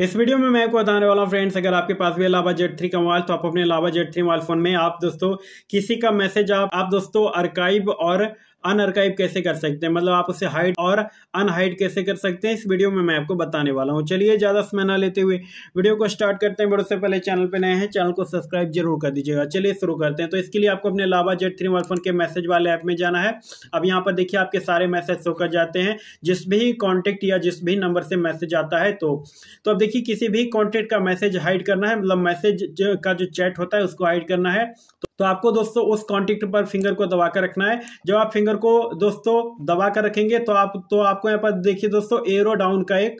इस वीडियो में मैं आपको बताने वाला हूँ फ्रेंड्स अगर आपके पास भी अलावा जेट थ्री का मोबाइल तो आप अपने अलावा जेट थ्री मोबाइल फ़ोन में आप दोस्तों किसी का मैसेज आप, आप दोस्तों अरकाइब और अनअर्काइव कैसे कर सकते हैं मतलब आप उसे हाइड और अनहाइड कैसे कर सकते हैं इस वीडियो में मैं आपको बताने वाला हूँ चलिए ज़्यादा समय ना लेते हुए वीडियो को स्टार्ट करते हैं बड़ों से पहले चैनल पर नए हैं चैनल को सब्सक्राइब जरूर कर दीजिएगा चलिए शुरू करते हैं तो इसके लिए आपको अपने लावा जेट थ्री फोन के मैसेज वाले ऐप में जाना है अब यहाँ पर देखिए आपके सारे मैसेज शो कर जाते हैं जिस भी कॉन्टेक्ट या जिस भी नंबर से मैसेज आता है तो, तो अब देखिए किसी भी कॉन्टेक्ट का मैसेज हाइड करना है मतलब मैसेज का जो चैट होता है उसको हाइड करना है तो तो आपको दोस्तों उस कॉन्टेक्ट पर फिंगर को दबा कर रखना है जब आप फिंगर को दोस्तों दबा कर रखेंगे तो आप तो आपको यहाँ पर देखिए दोस्तों एरो डाउन का एक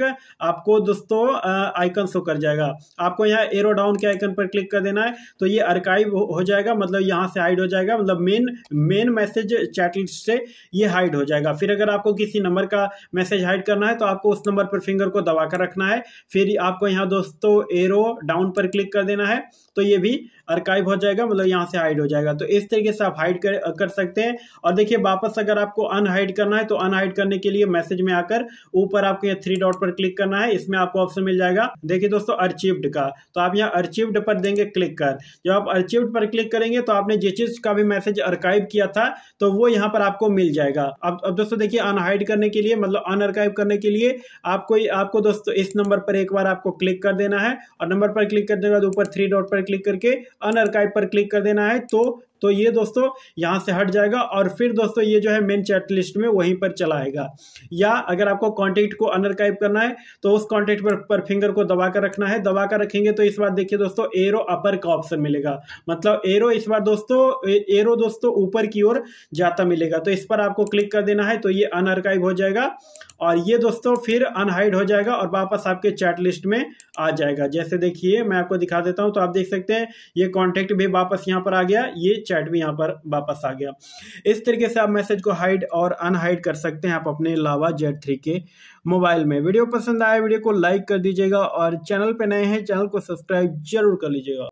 आपको दोस्तों आइकन शो कर जाएगा आपको यहाँ एरो डाउन के आइकन पर क्लिक कर देना है तो ये अर्काइव हो जाएगा मतलब यहाँ से हाइड हो जाएगा मतलब main main message chat list से ये हाइड हो जाएगा फिर अगर आपको किसी नंबर का मैसेज हाइड करना है तो आपको उस नंबर पर फिंगर को दबा कर रखना है फिर आपको यहाँ दोस्तों एरो डाउन पर क्लिक कर देना है तो ये भी अर्काइव हो जाएगा मतलब यहाँ से हाइड हो जाएगा तो इस तरीके से आप हाइड कर, कर सकते हैं और देखिए वापस अगर आपको अनहाइड करना है तो अनहाइड करने के लिए मैसेज में आकर ऊपर आपको यहाँ थ्री डॉट पर क्लिक करना है इसमें आपको ऑप्शन मिल जाएगा देखिए दोस्तों अर्चिव्ड का तो आप यहाँ अर्चिव्ड पर देंगे क्लिक कर जब आप अर्चिव्ड पर क्लिक करेंगे तो आपने जिस चीज का भी मैसेज अर्काइव किया था तो वो यहाँ पर आपको मिल जाएगा अब अब दोस्तों देखिए अनहाइड करने के लिए मतलब अनअर्काइव करने के लिए आपको आपको दोस्तों इस नंबर पर एक बार आपको क्लिक कर देना है और नंबर पर क्लिक करने के बाद ऊपर थ्री डॉट पर क्लिक करके अनअर्काइव पर क्लिक कर देना है Aitor तो ये दोस्तों यहाँ से हट जाएगा और फिर दोस्तों ये जो है मेन चैट लिस्ट में वहीं पर चला आएगा या अगर आपको कॉन्टेक्ट को अनरकाइव करना है तो उस कॉन्टेक्ट पर, पर फिंगर को दबा कर रखना है दबा कर रखेंगे तो इस बार देखिए दोस्तों एरो अपर का ऑप्शन मिलेगा मतलब एरो इस बार दोस्तों एरो दोस्तों ऊपर की ओर जाता मिलेगा तो इस पर आपको क्लिक कर देना है तो ये अनआर्काइव हो जाएगा और ये दोस्तों फिर अनहाइड हो जाएगा और वापस आपके चैट लिस्ट में आ जाएगा जैसे देखिए मैं आपको दिखा देता हूं तो आप देख सकते हैं ये कॉन्टेक्ट भी वापस यहां पर आ गया ये चैट चैट भी यहाँ पर वापस आ गया इस तरीके से आप मैसेज को हाइड और अनहाइड कर सकते हैं आप अपने लावा जेड थ्री के मोबाइल में वीडियो पसंद आए वीडियो को लाइक कर दीजिएगा और चैनल पर नए हैं चैनल को सब्सक्राइब जरूर कर लीजिएगा